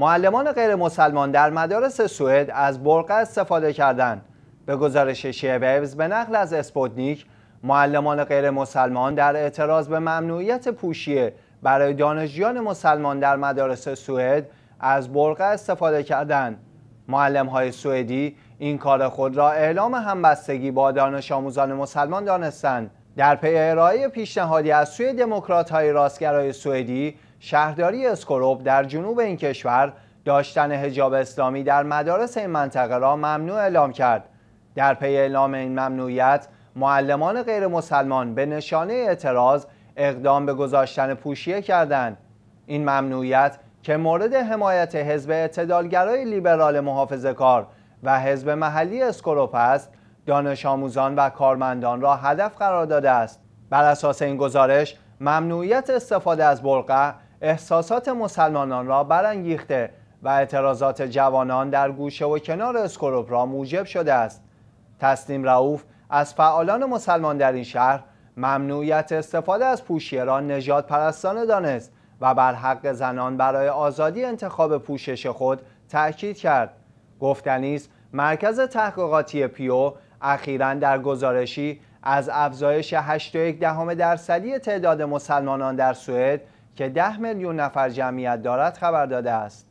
معلمان غیر مسلمان در مدارس سوئد از برقه استفاده کردن. به گزارش شیویوز به نقل از اسپوتنیک معلمان غیر مسلمان در اعتراض به ممنوعیت پوشیه برای دانشجویان مسلمان در مدارس سوئد از برقه استفاده کردن. معلم های سوئدی این کار خود را اعلام همبستگی با دانش آموزان مسلمان دانستند در پی ارائه پیشنهادی از سوی دموکرات‌های راستگرای سوئدی شهرداری اسکروب در جنوب این کشور داشتن حجاب اسلامی در مدارس این منطقه را ممنوع اعلام کرد در پی اعلام این ممنوعیت معلمان غیر مسلمان به نشانه اعتراض اقدام به گذاشتن پوشیه کردند این ممنوعیت که مورد حمایت حزب اعتدالگرای لیبرال محافظه کار و حزب محلی اسکروپ است دانش آموزان و کارمندان را هدف قرار داده است بر اساس این گزارش ممنوعیت استفاده از برقه احساسات مسلمانان را برانگیخته و اعتراضات جوانان در گوشه و کنار اسکروپ را موجب شده است تسلیم رعوف از فعالان مسلمان در این شهر ممنوعیت استفاده از پوشیه را نجات پرستانه دانست و بر حق زنان برای آزادی انتخاب پوشش خود تأکید کرد گفتنیست مرکز تحقیقاتی پیو اخیرا در گزارشی از افزایش 8.1 دهم درصدی تعداد مسلمانان در سوئد که 10 میلیون نفر جمعیت دارد خبر داده است.